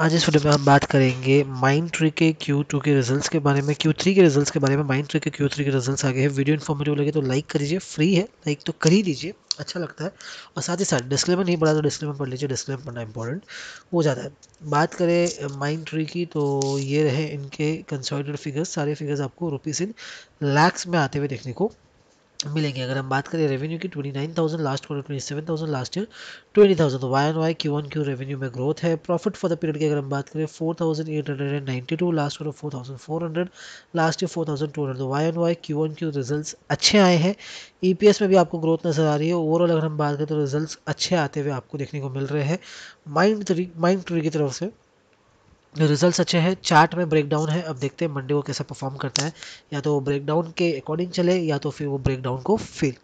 आज इस वीडियो में हम बात करेंगे माइंड ट्री के क्यू टू के रिजल्ट्स के बारे में क्यू थ्री के रिजल्ट्स के बारे में माइंड ट्री के क्यू थ्री के रिजल्ट्स आ गए हैं वीडियो इन्फॉर्मेटिव लगे तो लाइक कर लीजिए फ्री है लाइक तो कर ही दीजिए अच्छा लगता है और साथ ही साथ डिस्क्लेमर नहीं पढ़ा तो डिस्क्लेमर पढ़ लीजिए डिस्क्लेमर पढ़ना इंपॉर्टेंट हो जाता है बात करें माइंड ट्री की तो ये रहे इनके कंसॉलिडेटेड फिगर्स सारे फिगर्स आपको रुपीज़ इन लैक्स में आते हुए देखने को मिलेंगे अगर हम बात करें रेवेन्यू की twenty nine thousand last quarter twenty seven thousand last year twenty thousand तो Y on Y Q one Q revenue में ग्रोथ है प्रॉफिट फॉर द पीरियड की अगर हम बात करें four thousand eight hundred and ninety two last quarter four thousand four hundred last year four thousand two hundred तो Y on Y Q one Q result अच्छे आए हैं ई पी एस में भी आपको ग्रोथ नजर आ रही है ओवरऑल अगर हम बात करें तो रिजल्ट अच्छे आते हुए आपको देखने को मिल रहे हैं माइंड माइंड ट्री की तरफ से रिजल्ट्स अच्छे हैं चार्ट में ब्रेकडाउन है अब देखते हैं मंडे को कैसा परफॉर्म करता है या तो ब्रेकडाउन के अकॉर्डिंग चले या तो फिर वो ब्रेकडाउन को फेल